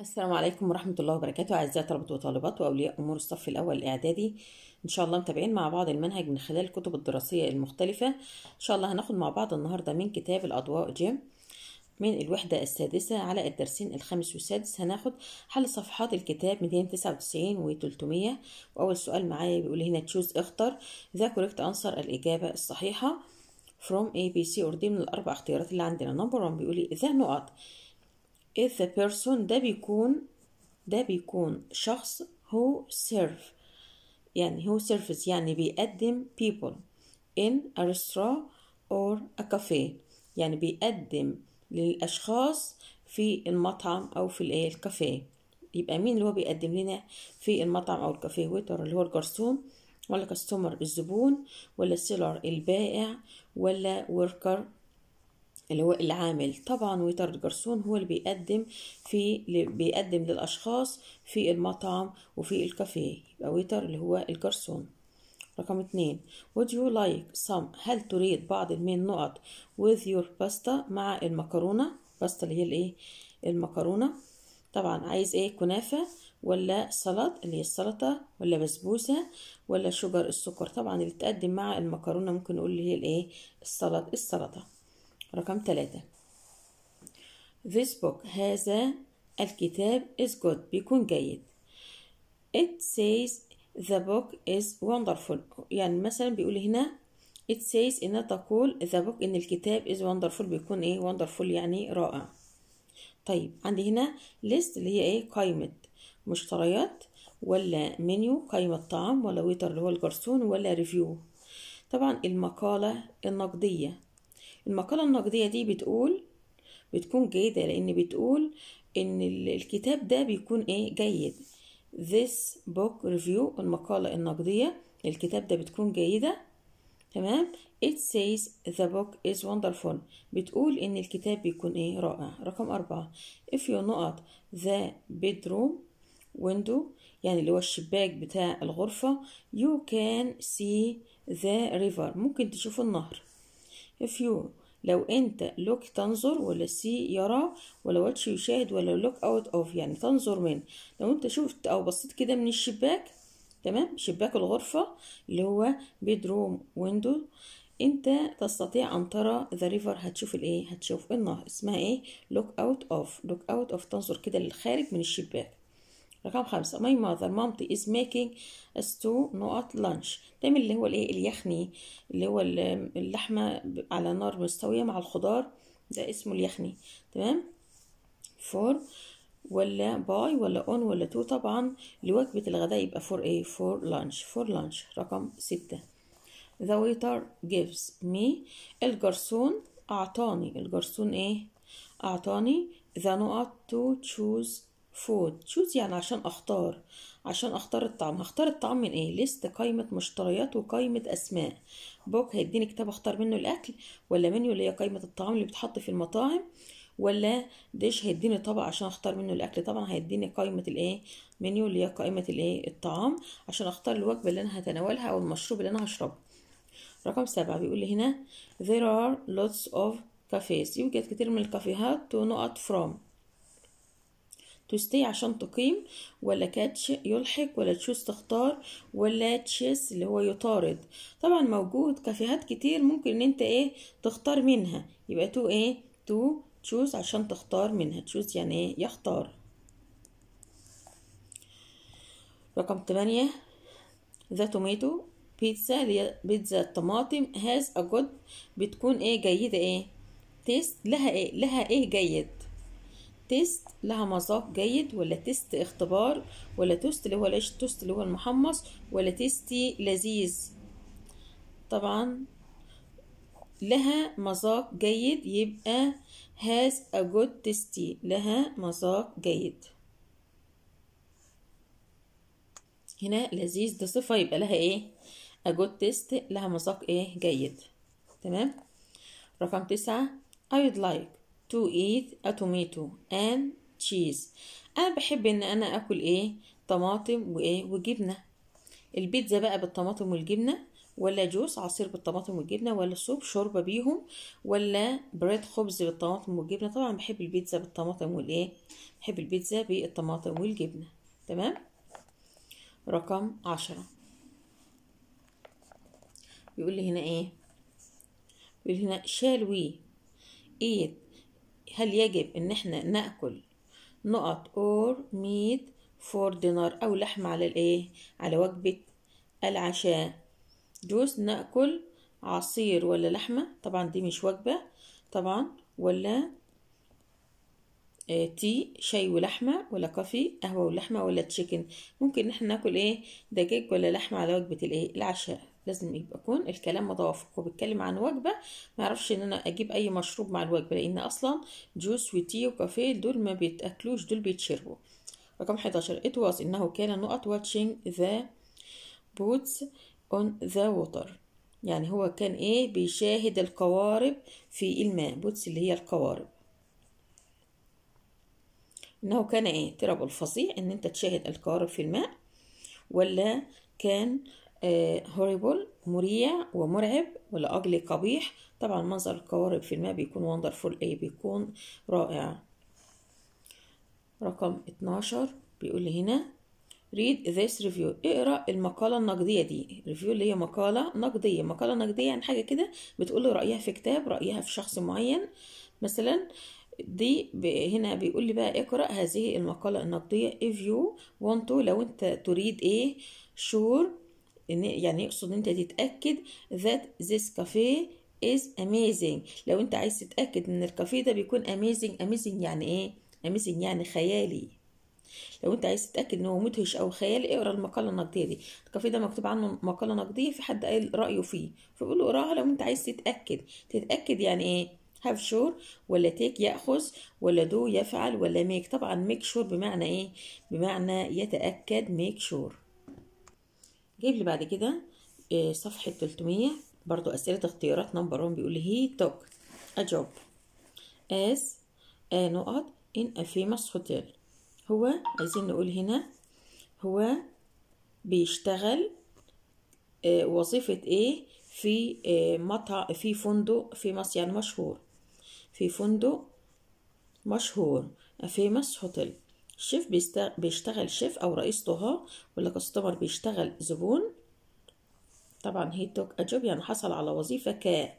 السلام عليكم ورحمة الله وبركاته أعزائي طلبة وطالبات وأولياء أمور الصف الأول الإعدادي إن شاء الله متابعين مع بعض المنهج من خلال الكتب الدراسية المختلفة إن شاء الله هناخد مع بعض النهاردة من كتاب الأضواء جيم من الوحدة السادسة على الدرسين الخامس والسادس هناخد حل صفحات الكتاب 299 و 300 وأول سؤال معايا بيقول هنا تشوز اختر ذا كوريكت أنصر الإجابة الصحيحة from A B C or D من الأربع اختيارات اللي عندنا نمبر 1 بيقول لي ذا نقط is the person ده بيكون ده بيكون شخص who serve يعني who serves يعني بيقدم people in a restaurant or a cafe يعني بيقدم للأشخاص في المطعم أو في الايه الكافيه يبقى مين اللي هو بيقدم لنا في المطعم أو الكافيه ويتر اللي هو الجرسون ولا كاستمر الزبون ولا سيلر البائع ولا وركر اللي هو العامل طبعا ويتر الجرسون هو اللي بيقدم في بيقدم للاشخاص في المطعم وفي الكافيه يبقى ويتر اللي هو الجرسون رقم اتنين would you like some هل تريد بعض من نقط with your pasta مع المكرونة باستا اللي هي الايه المكرونة طبعا عايز ايه كنافة ولا سلطة اللي هي السلطة ولا بسبوسة ولا شجر السكر طبعا اللي تقدم مع المكرونة ممكن نقول اللي هي الايه السلطة السلطة رقم ثلاثة This book هذا الكتاب is good بيكون جيد It says the book is wonderful يعني مثلا بيقول هنا It says إنها تقول the book إن الكتاب is wonderful بيكون إيه wonderful يعني رائع طيب عندي هنا list اللي هي إيه قائمة مشتريات ولا منيو قائمة طعام ولا ويتر اللي هو الجرسون ولا ريفيو طبعا المقالة النقدية المقالة النقدية دي بتقول بتكون جيدة لأن بتقول إن الكتاب ده بيكون إيه جيد this book review المقالة النقدية الكتاب ده بتكون جيدة تمام it says the book is wonderful بتقول إن الكتاب بيكون إيه رائع رقم أربعة if you نقط the bedroom window يعني اللي هو الشباك بتاع الغرفة you can see the river ممكن تشوف النهر فيو لو انت لوك تنظر ولا سي يرى ولا واتش يشاهد ولا لوك اوت اوف يعني تنظر من لو انت شفت او بصيت كده من الشباك تمام شباك الغرفة اللي هو بيدروم ويندو انت تستطيع ان ترى ذا ريفر هتشوف الايه هتشوف النهر اسمها ايه لوك اوت اوف لوك اوت اوف تنظر كده للخارج من الشباك رقم خمسة my mother مامتي making us two نقط لانش تعمل اللي هو الايه اليخني اللي هو اللحمة على نار مستوية مع الخضار ده اسمه اليخني تمام فور ولا باي ولا اون ولا تو طبعا لوجبة الغداء يبقى فور ايه فور لانش فور لانش رقم ستة the waiter gives me الجرسون أعطاني الجرسون إيه أعطاني the نقط to choose فود شوز يعني عشان اختار عشان اختار الطعم هختار الطعم من ايه ليست قائمه مشتريات وقائمه اسماء بوك هيديني كتاب اختار منه الاكل ولا منيو اللي هي قائمه الطعام اللي بتحط في المطاعم ولا ديش هيديني طبق عشان اختار منه الاكل طبعا هيديني قائمه الايه منيو اللي هي قائمه الايه الطعام عشان اختار الوجبه اللي انا هتناولها او المشروب اللي انا هشربه رقم سبعة بيقول لي هنا there are lots of cafes يوجد كتير من الكافيهات to not from تستي عشان تقيم ولا كاتش يلحق ولا تشوز تختار ولا تشيس اللي هو يطارد طبعا موجود كافيهات كتير ممكن ان انت ايه تختار منها يبقى تو ايه تو تشوز عشان تختار منها تشوز يعني ايه يختار رقم تمانية ذا توميتو بيتزا اللي بيتزا الطماطم هاز ا جود بتكون ايه جيدة ايه تيست لها ايه لها ايه جيد تيست لها مذاق جيد ولا تيست اختبار ولا توست اللي هو العيش التوست اللي هو المحمص ولا تيستي لذيذ طبعا لها مذاق جيد يبقى has a good tasty لها مذاق جيد هنا لذيذ ده صفة يبقى لها ايه a good taste لها مذاق ايه جيد تمام رقم تسعة I would like to eat a tomato and cheese انا بحب ان انا اكل ايه طماطم وايه وجبنه البيتزا بقى بالطماطم والجبنه ولا جوس عصير بالطماطم والجبنه ولا صوب شوربه بيهم ولا بريد خبز بالطماطم والجبنه طبعا بحب البيتزا بالطماطم والايه بحب البيتزا بالطماطم والجبنه تمام رقم عشرة بيقول لي هنا ايه بيقول هنا شال وي eat هل يجب ان احنا ناكل نقط اور ميت فور دينار او لحمة على الايه على وجبة العشاء جوز ناكل عصير ولا لحمة طبعا دي مش وجبة طبعا ولا تي آه، شاي ولحمة ولا كافي قهوة ولحمة ولا تشيكن ممكن احنا ناكل ايه دجاج ولا لحمة على وجبة الايه العشاء لازم يبقى يكون الكلام متوافق وبتكلم عن وجبة معرفش ان انا اجيب اي مشروب مع الوجبة لان اصلا جوس وتي وكافيه دول ما بيتاكلوش دول بيتشربوا رقم 11 was انه كان نقط واتشينج ذا بوتس اون ذا water يعني هو كان ايه بيشاهد القوارب في الماء بوتس اللي هي القوارب انه كان ايه تراب الفظيع ان انت تشاهد القوارب في الماء ولا كان آه هوريبل مريع ومرعب ولاجل قبيح طبعا منظر القوارب في الماء بيكون وندرفول ايه بيكون رائع رقم 12 بيقول هنا read this review اقرا المقاله النقديه دي ريفيو اللي هي مقاله نقديه مقاله نقديه يعني حاجه كده بتقول رايها في كتاب رايها في شخص معين مثلا دي هنا بيقول لي بقى اقرا هذه المقاله النقديه if you want to لو انت تريد ايه sure يعني يقصد انت تتاكد that this cafe is amazing لو انت عايز تتاكد ان الكافيه ده بيكون amazing amazing يعني ايه amazing يعني خيالي لو انت عايز تتاكد ان هو مدهش او خيالي اقرا المقاله النقديه دي الكافيه ده مكتوب عنه مقاله نقديه في حد قال رايه فيه فبيقول له اقراها لو انت عايز تتاكد تتاكد يعني ايه هاف شور ولا تيك يأخذ ولا دو يفعل ولا ميك طبعا ميك شور بمعنى ايه بمعنى يتأكد ميك شور جيب لي بعد كده آه، صفحة 300 برضو أسئلة اختيارات نمبر 1 بيقول لي هي توك أجوب as نقط ان a famous hotel هو عايزين نقول هنا هو بيشتغل آه، وظيفة ايه في آه، مطعم في فندق في مصر يعني مشهور في فندق مشهور فيمس هوتيل الشيف بيشتغل شيف او رئيس طهاه ولا كاستمر بيشتغل زبون طبعا هي توك اجوب يعني حصل على وظيفه ك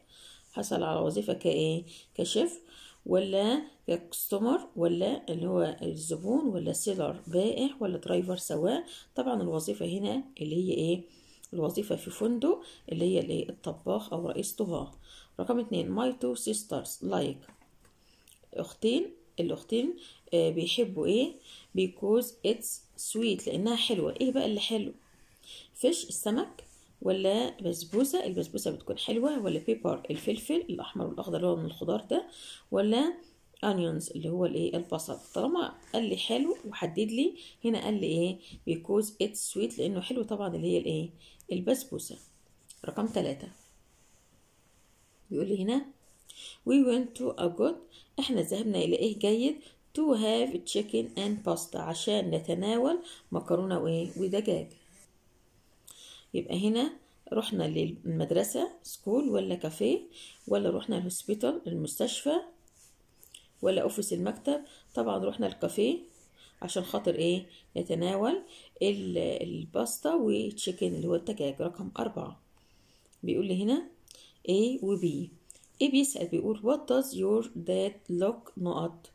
حصل على وظيفه كايه كشيف ولا كاستمر ولا اللي هو الزبون ولا سيلر بائع ولا درايفر سواق طبعا الوظيفه هنا اللي هي ايه الوظيفة في فندق اللي هي الايه الطباخ أو رئيس طهاه رقم اتنين my two sisters like أختين الأختين آه، بيحبوا ايه بيكوز اتس سويت لأنها حلوة ايه بقى اللي حلو فيش السمك ولا بسبوسة البسبوسة بتكون حلوة ولا بيبر الفلفل الأحمر والأخضر اللي هو من الخضار ده ولا onions اللي هو الايه البصل طالما قال لي حلو وحدد لي هنا قال لي ايه بيكوز اتس سويت لانه حلو طبعا اللي هي الايه البسبوسه رقم ثلاثة بيقول لي هنا we went to a good احنا ذهبنا الى ايه جيد to have chicken and pasta عشان نتناول مكرونه وايه ودجاج يبقى هنا رحنا للمدرسة سكول ولا كافيه ولا رحنا الهوسبيتال المستشفى ولا اوفيس المكتب طبعا رحنا الكافيه عشان خاطر ايه نتناول الباستا والتشيكن اللي هو الدجاج رقم أربعة بيقول لي هنا A و B A بيسأل بيقول what does your dad look نقط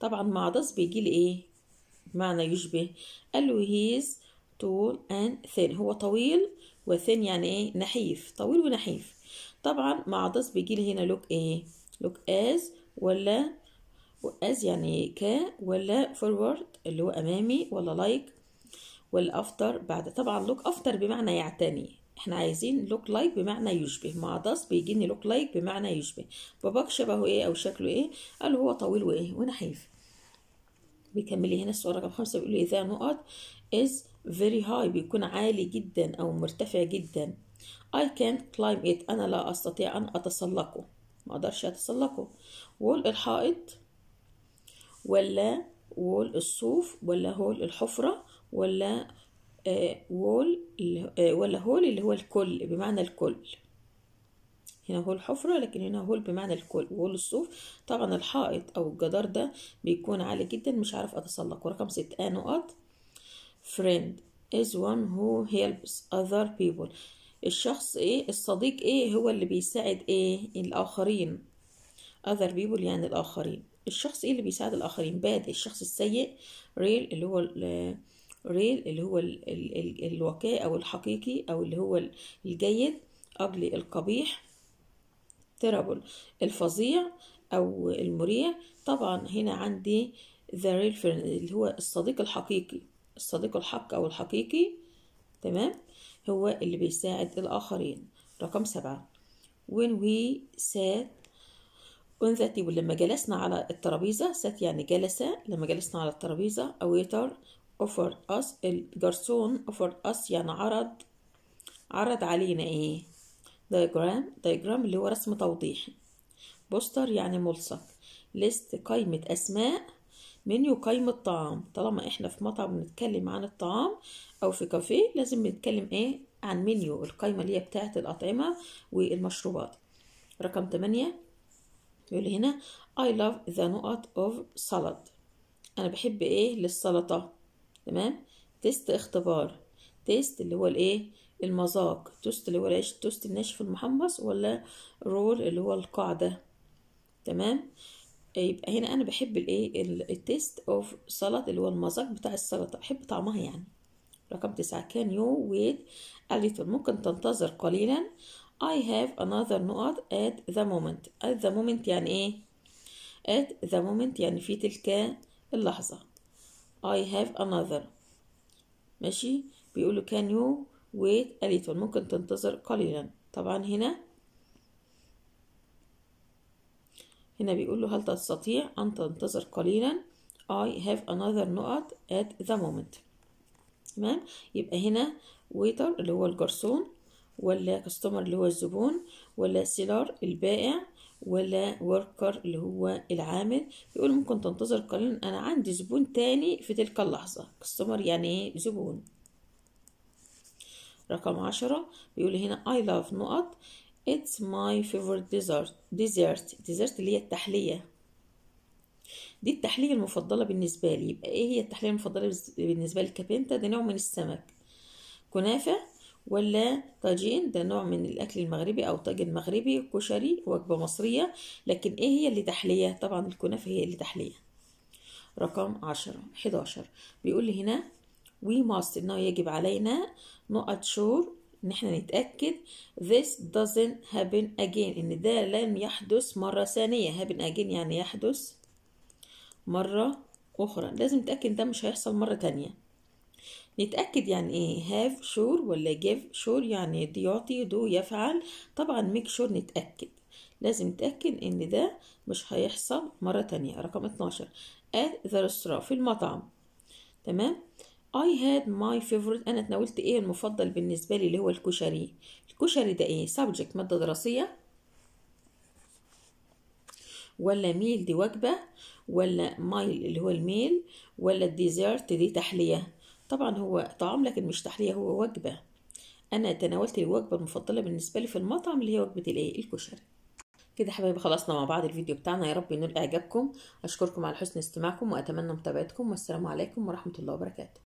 طبعا مع does بيجي لي ايه معنى يشبه قال له he is tall and thin هو طويل وثين يعني ايه نحيف طويل ونحيف طبعا مع does بيجي لي هنا look ايه look as ولا وأز يعني ك ولا فورورد اللي هو أمامي ولا لايك ولا بعد طبعا لوك أفتر بمعنى يعتني احنا عايزين لوك لايك بمعنى يشبه مع داس بيجيني لوك لايك بمعنى يشبه باباك شبهه ايه او شكله ايه قال هو طويل وايه ونحيف بيكملي هنا السؤال رقم خمسة بيقول لي إذا نقط is very high بيكون عالي جدا أو مرتفع جدا I can't climb it أنا لا أستطيع أن أتسلقه ما أقدرش أتسلقه الحائط ولا وول الصوف ولا هول الحفرة ولا آه، وول آه، ولا هول اللي هو الكل بمعنى الكل هنا هو الحفرة لكن هنا هو بمعنى الكل وول الصوف طبعا الحائط أو الجدار ده بيكون عالي جدا مش عارف أتسلق ورقم ست آ آه، نقط friend is one who helps other people الشخص ايه الصديق ايه هو اللي بيساعد ايه الآخرين other people يعني الآخرين الشخص ايه اللي بيساعد الاخرين باد الشخص السيء ريل اللي هو ريل اللي هو الوكاء او الحقيقي او اللي هو الجيد اجلي القبيح ترابل الفظيع او المريع طبعا هنا عندي ذا ريل اللي هو الصديق الحقيقي الصديق الحق او الحقيقي تمام هو اللي بيساعد الاخرين رقم سبعة when we sat أنثتي ولما جلسنا على الترابيزة سات يعني جلسة لما جلسنا على الترابيزة أويتر أوفر أس الجرسون أوفر أس يعني عرض عرض علينا ايه diagram diagram اللي هو رسم توضيحي بوستر يعني ملصق ليست قائمة أسماء منيو قائمة طعام طالما احنا في مطعم بنتكلم عن الطعام أو في كافيه لازم نتكلم ايه عن منيو القائمة اللي هي بتاعة الأطعمة والمشروبات رقم تمانية يقول هنا I love the نقط of salad أنا بحب إيه للسلطة تمام تيست اختبار تيست اللي هو الإيه المذاق توست اللي هو العيش التوست الناشف المحمص ولا رول اللي هو القاعدة تمام يبقى هنا أنا بحب الإيه التيست أوف سلطة اللي هو المذاق بتاع السلطة بحب طعمها يعني رقم تسعة كان يو ويت little ممكن تنتظر قليلا I have another نقط at the moment at the moment يعني ايه at the moment يعني في تلك اللحظة I have another ماشي بيقولوا can you wait a little ممكن تنتظر قليلا طبعا هنا هنا بيقول له هل تستطيع أن تنتظر قليلا I have another نقط at the moment تمام يبقى هنا waiter اللي هو الجرسون ولا كاستمر اللي هو الزبون ولا سيلر البائع ولا وركر اللي هو العامل يقول ممكن تنتظر قليلا انا عندي زبون تاني في تلك اللحظة كاستمر يعني إيه؟ زبون رقم عشرة بيقول هنا I love نقط It's my favorite dessert dessert dessert اللي هي التحلية دي التحلية المفضلة بالنسبة لي يبقى ايه هي التحلية المفضلة بالنسبة لي كبنتا ده نوع من السمك كنافة ولا طاجين ده نوع من الاكل المغربي او طاجن مغربي كشري وجبه مصريه لكن ايه هي اللي تحليه طبعا الكنافه هي اللي تحليه رقم 10 11 بيقول لي هنا وي ماست انه يجب علينا نقط شور ان احنا نتاكد this doesn't happen again ان ده لم يحدث مره ثانيه happen again يعني يحدث مره اخرى لازم نتاكد ده مش هيحصل مره ثانيه نتأكد يعني ايه هاف شور ولا جيف شور يعني دي يعطي دو يفعل طبعا ميك شور نتأكد لازم نتأكد ان ده مش هيحصل مرة تانية رقم 12 at the restaurant في المطعم تمام I had my favorite أنا تناولت إيه المفضل بالنسبة لي اللي هو الكشري الكشري ده إيه subject مادة دراسية ولا ميل دي وجبة ولا مايل اللي هو الميل ولا الديزيرت دي تحلية طبعا هو طعام لكن مش تحلية هو وجبة أنا تناولت الوجبة المفضلة بالنسبة لي في المطعم اللي هي وجبة الإيه الكشري كده حبايبي خلصنا مع بعض الفيديو بتاعنا يا رب ينال إعجابكم أشكركم على حسن استماعكم وأتمنى متابعتكم والسلام عليكم ورحمة الله وبركاته